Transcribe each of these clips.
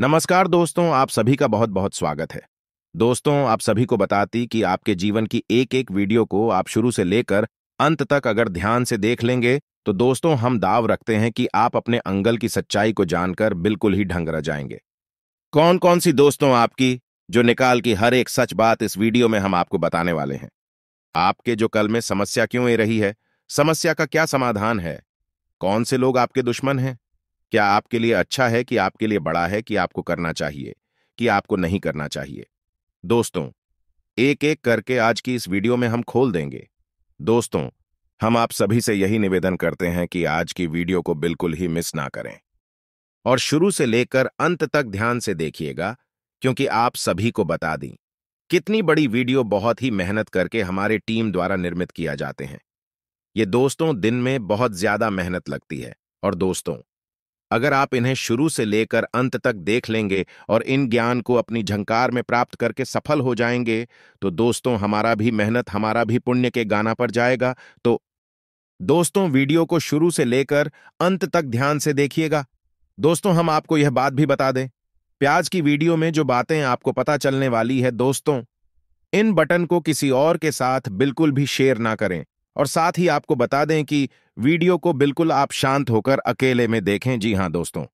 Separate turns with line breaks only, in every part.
नमस्कार दोस्तों आप सभी का बहुत बहुत स्वागत है दोस्तों आप सभी को बताती कि आपके जीवन की एक एक वीडियो को आप शुरू से लेकर अंत तक अगर ध्यान से देख लेंगे तो दोस्तों हम दाव रखते हैं कि आप अपने अंगल की सच्चाई को जानकर बिल्कुल ही ढंग रह जाएंगे कौन कौन सी दोस्तों आपकी जो निकाल की हर एक सच बात इस वीडियो में हम आपको बताने वाले हैं आपके जो कल में समस्या क्यों रही है समस्या का क्या समाधान है कौन से लोग आपके दुश्मन हैं क्या आपके लिए अच्छा है कि आपके लिए बड़ा है कि आपको करना चाहिए कि आपको नहीं करना चाहिए दोस्तों एक एक करके आज की इस वीडियो में हम खोल देंगे दोस्तों हम आप सभी से यही निवेदन करते हैं कि आज की वीडियो को बिल्कुल ही मिस ना करें और शुरू से लेकर अंत तक ध्यान से देखिएगा क्योंकि आप सभी को बता दी कितनी बड़ी वीडियो बहुत ही मेहनत करके हमारे टीम द्वारा निर्मित किया जाते हैं ये दोस्तों दिन में बहुत ज्यादा मेहनत लगती है और दोस्तों अगर आप इन्हें शुरू से लेकर अंत तक देख लेंगे और इन ज्ञान को अपनी झंकार में प्राप्त करके सफल हो जाएंगे तो दोस्तों हमारा भी मेहनत हमारा भी पुण्य के गाना पर जाएगा तो दोस्तों वीडियो को शुरू से लेकर अंत तक ध्यान से देखिएगा दोस्तों हम आपको यह बात भी बता दें प्याज की वीडियो में जो बातें आपको पता चलने वाली है दोस्तों इन बटन को किसी और के साथ बिल्कुल भी शेयर ना करें और साथ ही आपको बता दें कि वीडियो को बिल्कुल आप शांत होकर अकेले में देखें जी हाँ दोस्तों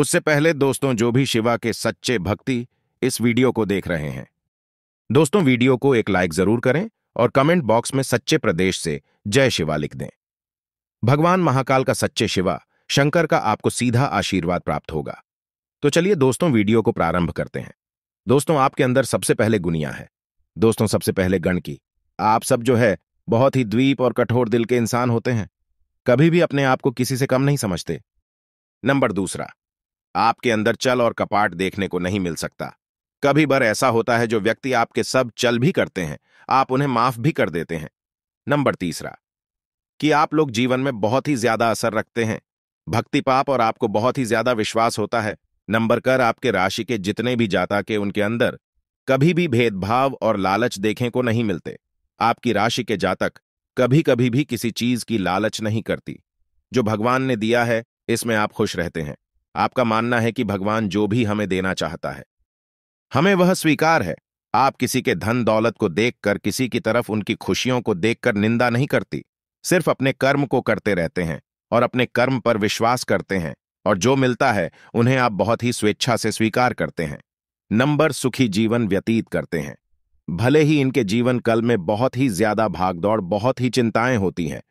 उससे पहले दोस्तों जो भी शिवा के सच्चे भक्ति इस वीडियो को देख रहे हैं दोस्तों वीडियो को एक लाइक जरूर करें और कमेंट बॉक्स में सच्चे प्रदेश से जय शिवा लिख दें भगवान महाकाल का सच्चे शिवा शंकर का आपको सीधा आशीर्वाद प्राप्त होगा तो चलिए दोस्तों वीडियो को प्रारंभ करते हैं दोस्तों आपके अंदर सबसे पहले गुनिया है दोस्तों सबसे पहले गण की आप सब जो है बहुत ही द्वीप और कठोर दिल के इंसान होते हैं कभी भी अपने आप को किसी से कम नहीं समझते नंबर दूसरा आपके अंदर चल और कपाट देखने को नहीं मिल सकता कभी बार ऐसा होता है जो व्यक्ति आपके सब चल भी करते हैं आप उन्हें माफ भी कर देते हैं नंबर तीसरा कि आप लोग जीवन में बहुत ही ज्यादा असर रखते हैं भक्ति पाप और आपको बहुत ही ज्यादा विश्वास होता है नंबर कर आपके राशि के जितने भी जाता के उनके अंदर कभी भी भेदभाव और लालच देखने को नहीं मिलते आपकी राशि के जातक कभी कभी भी किसी चीज की लालच नहीं करती जो भगवान ने दिया है इसमें आप खुश रहते हैं आपका मानना है कि भगवान जो भी हमें देना चाहता है हमें वह स्वीकार है आप किसी के धन दौलत को देखकर किसी की तरफ उनकी खुशियों को देखकर निंदा नहीं करती सिर्फ अपने कर्म को करते रहते हैं और अपने कर्म पर विश्वास करते हैं और जो मिलता है उन्हें आप बहुत ही स्वेच्छा से स्वीकार करते हैं नंबर सुखी जीवन व्यतीत करते हैं भले ही इनके जीवन कल में बहुत ही ज्यादा भागदौड़ बहुत ही चिंताएं होती हैं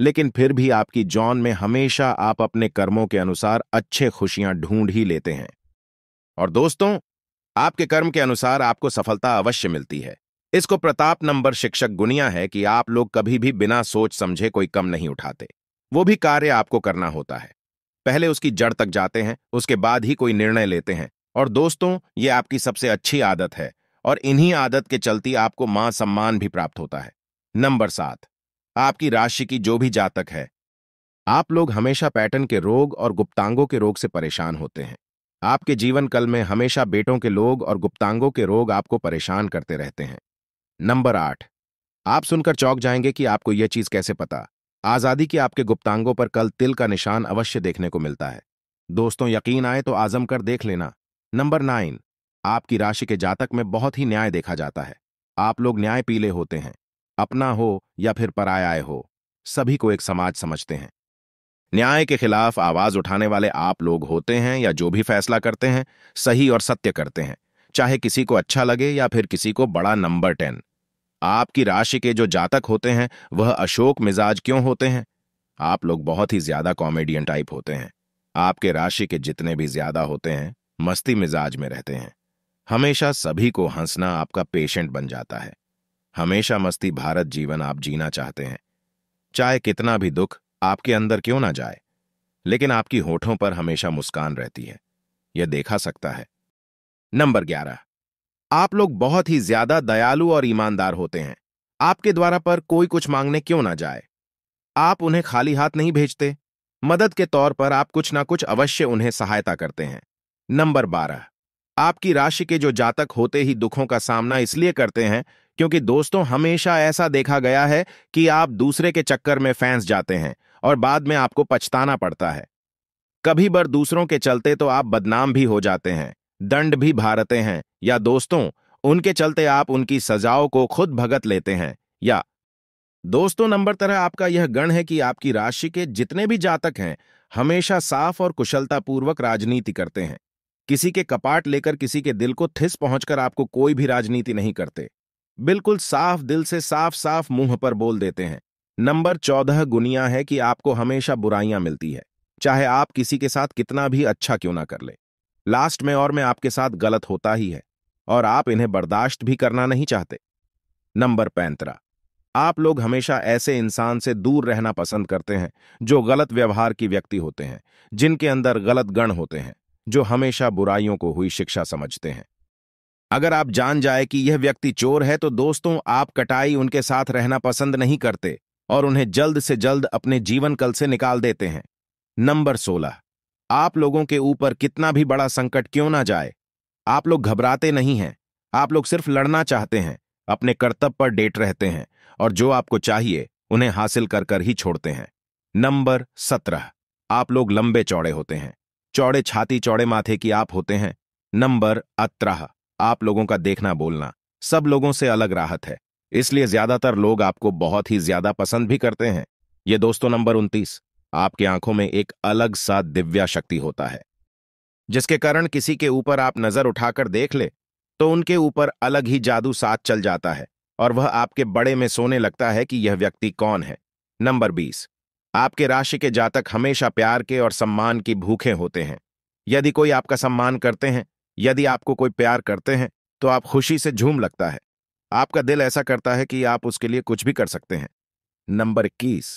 लेकिन फिर भी आपकी जॉन में हमेशा आप अपने कर्मों के अनुसार अच्छे खुशियां ढूंढ ही लेते हैं और दोस्तों आपके कर्म के अनुसार आपको सफलता अवश्य मिलती है इसको प्रताप नंबर शिक्षक गुनिया है कि आप लोग कभी भी बिना सोच समझे कोई कम नहीं उठाते वो भी कार्य आपको करना होता है पहले उसकी जड़ तक जाते हैं उसके बाद ही कोई निर्णय लेते हैं और दोस्तों ये आपकी सबसे अच्छी आदत है और इन्हीं आदत के चलती आपको मां सम्मान भी प्राप्त होता है नंबर सात आपकी राशि की जो भी जातक है आप लोग हमेशा पैटर्न के रोग और गुप्तांगों के रोग से परेशान होते हैं आपके जीवन कल में हमेशा बेटों के लोग और गुप्तांगों के रोग आपको परेशान करते रहते हैं नंबर आठ आप सुनकर चौक जाएंगे कि आपको यह चीज कैसे पता आजादी की आपके गुप्तांगों पर कल तिल का निशान अवश्य देखने को मिलता है दोस्तों यकीन आए तो आजम कर देख लेना नंबर नाइन आपकी राशि के जातक में बहुत ही न्याय देखा जाता है आप लोग न्याय पीले होते हैं अपना हो या फिर परायाय हो सभी को एक समाज समझते हैं न्याय के खिलाफ आवाज उठाने वाले आप लोग होते हैं या जो भी फैसला करते हैं सही और सत्य करते हैं चाहे किसी को अच्छा लगे या फिर किसी को बड़ा नंबर टेन आपकी राशि के जो जातक होते हैं वह अशोक मिजाज क्यों होते हैं आप लोग बहुत ही ज्यादा कॉमेडियन टाइप होते हैं आपके राशि के जितने भी ज्यादा होते हैं मस्ती मिजाज में रहते हैं हमेशा सभी को हंसना आपका पेशेंट बन जाता है हमेशा मस्ती भारत जीवन आप जीना चाहते हैं चाहे कितना भी दुख आपके अंदर क्यों ना जाए लेकिन आपकी होठों पर हमेशा मुस्कान रहती है यह देखा सकता है नंबर ग्यारह आप लोग बहुत ही ज्यादा दयालु और ईमानदार होते हैं आपके द्वारा पर कोई कुछ मांगने क्यों ना जाए आप उन्हें खाली हाथ नहीं भेजते मदद के तौर पर आप कुछ ना कुछ अवश्य उन्हें सहायता करते हैं नंबर बारह आपकी राशि के जो जातक होते ही दुखों का सामना इसलिए करते हैं क्योंकि दोस्तों हमेशा ऐसा देखा गया है कि आप दूसरे के चक्कर में फैंस जाते हैं और बाद में आपको पछताना पड़ता है कभी बार दूसरों के चलते तो आप बदनाम भी हो जाते हैं दंड भी भारते हैं या दोस्तों उनके चलते आप उनकी सजाओं को खुद भगत लेते हैं या दोस्तों नंबर तरह आपका यह गण है कि आपकी राशि के जितने भी जातक हैं हमेशा साफ और कुशलतापूर्वक राजनीति करते हैं किसी के कपाट लेकर किसी के दिल को थिस पहुंचकर आपको कोई भी राजनीति नहीं करते बिल्कुल साफ दिल से साफ साफ मुंह पर बोल देते हैं नंबर चौदह गुनिया है कि आपको हमेशा बुराइयां मिलती है चाहे आप किसी के साथ कितना भी अच्छा क्यों ना कर ले लास्ट में और में आपके साथ गलत होता ही है और आप इन्हें बर्दाश्त भी करना नहीं चाहते नंबर पैंतरा आप लोग हमेशा ऐसे इंसान से दूर रहना पसंद करते हैं जो गलत व्यवहार की व्यक्ति होते हैं जिनके अंदर गलत गण होते हैं जो हमेशा बुराइयों को हुई शिक्षा समझते हैं अगर आप जान जाए कि यह व्यक्ति चोर है तो दोस्तों आप कटाई उनके साथ रहना पसंद नहीं करते और उन्हें जल्द से जल्द अपने जीवन कल से निकाल देते हैं नंबर सोलह आप लोगों के ऊपर कितना भी बड़ा संकट क्यों ना जाए आप लोग घबराते नहीं हैं आप लोग सिर्फ लड़ना चाहते हैं अपने कर्तव्य पर डेट रहते हैं और जो आपको चाहिए उन्हें हासिल कर कर ही छोड़ते हैं नंबर सत्रह आप लोग लंबे चौड़े होते हैं चौड़े छाती चौड़े माथे की आप होते हैं नंबर अत्रह आप लोगों का देखना बोलना सब लोगों से अलग राहत है इसलिए ज्यादातर लोग आपको बहुत ही ज्यादा पसंद भी करते हैं ये दोस्तों नंबर उनतीस आपकी आंखों में एक अलग सा दिव्या शक्ति होता है जिसके कारण किसी के ऊपर आप नजर उठाकर देख ले तो उनके ऊपर अलग ही जादू साथ चल जाता है और वह आपके बड़े में सोने लगता है कि यह व्यक्ति कौन है नंबर बीस आपके राशि के जातक हमेशा प्यार के और सम्मान की भूखे होते हैं यदि कोई आपका सम्मान करते हैं यदि आपको कोई प्यार करते हैं तो आप खुशी से झूम लगता है आपका दिल ऐसा करता है कि आप उसके लिए कुछ भी कर सकते हैं नंबर इक्कीस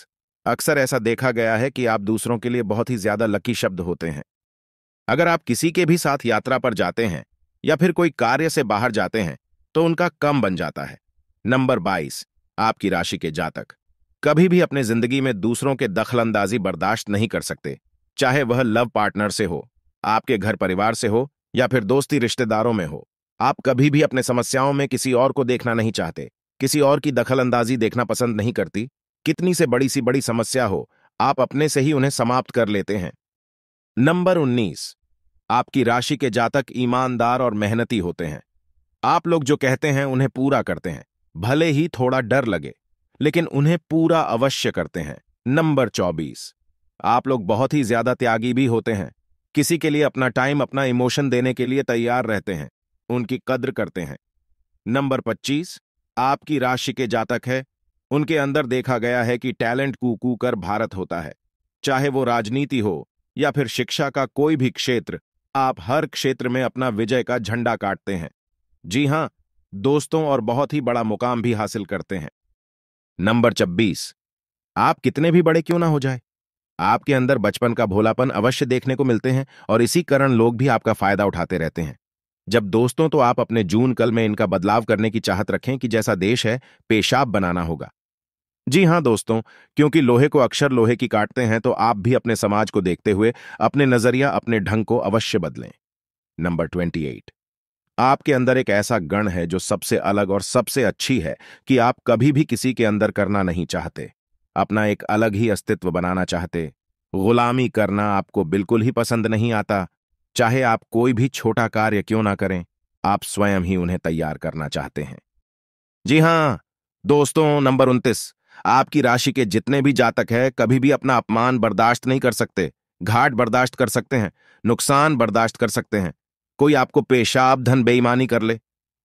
अक्सर ऐसा देखा गया है कि आप दूसरों के लिए बहुत ही ज्यादा लकी शब्द होते हैं अगर आप किसी के भी साथ यात्रा पर जाते हैं या फिर कोई कार्य से बाहर जाते हैं तो उनका कम बन जाता है नंबर बाईस आपकी राशि के जातक कभी भी अपने जिंदगी में दूसरों के दखलंदाजी बर्दाश्त नहीं कर सकते चाहे वह लव पार्टनर से हो आपके घर परिवार से हो या फिर दोस्ती रिश्तेदारों में हो आप कभी भी अपने समस्याओं में किसी और को देखना नहीं चाहते किसी और की दखलंदाजी देखना पसंद नहीं करती कितनी से बड़ी सी बड़ी समस्या हो आप अपने से ही उन्हें समाप्त कर लेते हैं नंबर 19 आपकी राशि के जातक ईमानदार और मेहनती होते हैं आप लोग जो कहते हैं उन्हें पूरा करते हैं भले ही थोड़ा डर लगे लेकिन उन्हें पूरा अवश्य करते हैं नंबर चौबीस आप लोग बहुत ही ज्यादा त्यागी भी होते हैं किसी के लिए अपना टाइम अपना इमोशन देने के लिए तैयार रहते हैं उनकी कद्र करते हैं नंबर पच्चीस आपकी राशि के जातक है उनके अंदर देखा गया है कि टैलेंट कूकू कर भारत होता है चाहे वो राजनीति हो या फिर शिक्षा का कोई भी क्षेत्र आप हर क्षेत्र में अपना विजय का झंडा काटते हैं जी हां दोस्तों और बहुत ही बड़ा मुकाम भी हासिल करते हैं नंबर 26 आप कितने भी बड़े क्यों ना हो जाए आपके अंदर बचपन का भोलापन अवश्य देखने को मिलते हैं और इसी कारण लोग भी आपका फायदा उठाते रहते हैं जब दोस्तों तो आप अपने जून कल में इनका बदलाव करने की चाहत रखें कि जैसा देश है पेशाब बनाना होगा जी हां दोस्तों क्योंकि लोहे को अक्षर लोहे की काटते हैं तो आप भी अपने समाज को देखते हुए अपने नजरिया अपने ढंग को अवश्य बदलें नंबर ट्वेंटी एट आपके अंदर एक ऐसा गण है जो सबसे अलग और सबसे अच्छी है कि आप कभी भी किसी के अंदर करना नहीं चाहते अपना एक अलग ही अस्तित्व बनाना चाहते गुलामी करना आपको बिल्कुल ही पसंद नहीं आता चाहे आप कोई भी छोटा कार्य क्यों ना करें आप स्वयं ही उन्हें तैयार करना चाहते हैं जी हां दोस्तों नंबर उन्तीस आपकी राशि के जितने भी जातक है कभी भी अपना अपमान बर्दाश्त नहीं कर सकते घाट बर्दाश्त कर सकते हैं नुकसान बर्दाश्त कर सकते हैं कोई आपको पेशाब धन बेईमानी कर ले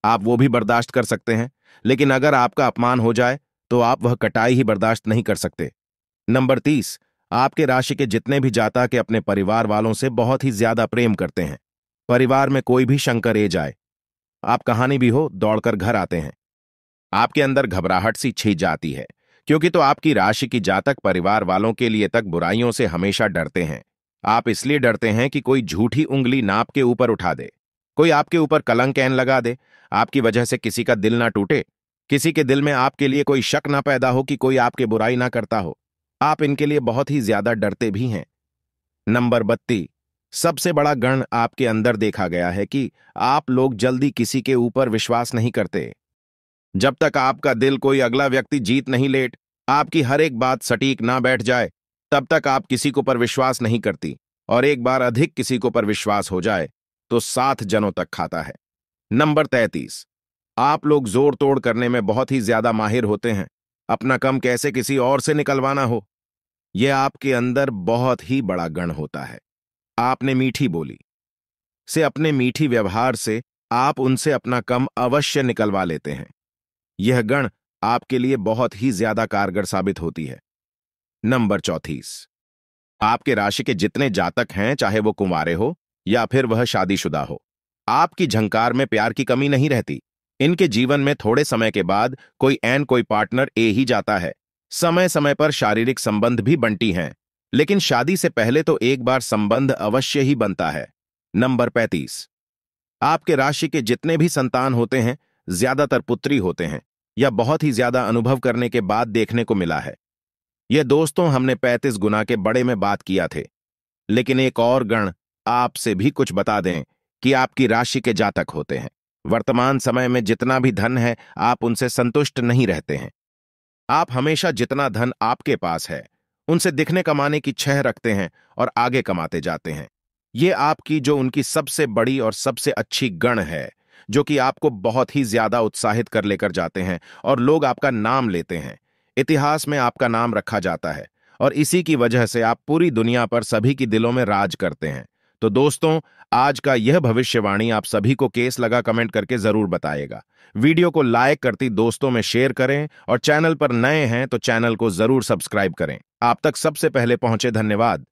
आप वो भी बर्दाश्त कर सकते हैं लेकिन अगर आपका अपमान हो जाए तो आप वह कटाई ही बर्दाश्त नहीं कर सकते नंबर तीस आपके राशि के जितने भी जाता के अपने परिवार वालों से बहुत ही ज्यादा प्रेम करते हैं परिवार में कोई भी शंकर ए जाए आप कहानी भी हो दौड़कर घर आते हैं आपके अंदर घबराहट सी छी जाती है क्योंकि तो आपकी राशि की जातक परिवार वालों के लिए तक बुराइयों से हमेशा डरते हैं आप इसलिए डरते हैं कि कोई झूठी उंगली नाप के ऊपर उठा दे कोई आपके ऊपर कलंक कैन लगा दे आपकी वजह से किसी का दिल ना टूटे किसी के दिल में आपके लिए कोई शक ना पैदा हो कि कोई आपके बुराई ना करता हो आप इनके लिए बहुत ही ज्यादा डरते भी हैं नंबर बत्ती सबसे बड़ा गण आपके अंदर देखा गया है कि आप लोग जल्दी किसी के ऊपर विश्वास नहीं करते जब तक आपका दिल कोई अगला व्यक्ति जीत नहीं लेट आपकी हर एक बात सटीक ना बैठ जाए तब तक आप किसी को पर विश्वास नहीं करती और एक बार अधिक किसी को पर विश्वास हो जाए तो सात जनों तक खाता है नंबर तैतीस आप लोग जोर तोड़ करने में बहुत ही ज्यादा माहिर होते हैं अपना कम कैसे किसी और से निकलवाना हो यह आपके अंदर बहुत ही बड़ा गण होता है आपने मीठी बोली से अपने मीठी व्यवहार से आप उनसे अपना कम अवश्य निकलवा लेते हैं यह गण आपके लिए बहुत ही ज्यादा कारगर साबित होती है नंबर चौथीस आपके राशि के जितने जातक हैं चाहे वो कुंवारे हो या फिर वह शादीशुदा हो आपकी झंकार में प्यार की कमी नहीं रहती इनके जीवन में थोड़े समय के बाद कोई एन कोई पार्टनर ए ही जाता है समय समय पर शारीरिक संबंध भी बंटी हैं लेकिन शादी से पहले तो एक बार संबंध अवश्य ही बनता है नंबर पैंतीस आपके राशि के जितने भी संतान होते हैं ज्यादातर पुत्री होते हैं या बहुत ही ज्यादा अनुभव करने के बाद देखने को मिला है ये दोस्तों हमने पैंतीस गुना के बड़े में बात किया थे लेकिन एक और गण आपसे भी कुछ बता दें कि आपकी राशि के जातक होते हैं वर्तमान समय में जितना भी धन है आप उनसे संतुष्ट नहीं रहते हैं आप हमेशा जितना धन आपके पास है उनसे दिखने कमाने की छह रखते हैं और आगे कमाते जाते हैं ये आपकी जो उनकी सबसे बड़ी और सबसे अच्छी गण है जो कि आपको बहुत ही ज्यादा उत्साहित कर लेकर जाते हैं और लोग आपका नाम लेते हैं इतिहास में आपका नाम रखा जाता है और इसी की वजह से आप पूरी दुनिया पर सभी की दिलों में राज करते हैं तो दोस्तों आज का यह भविष्यवाणी आप सभी को केस लगा कमेंट करके जरूर बताएगा वीडियो को लाइक करती दोस्तों में शेयर करें और चैनल पर नए हैं तो चैनल को जरूर सब्सक्राइब करें आप तक सबसे पहले पहुंचे धन्यवाद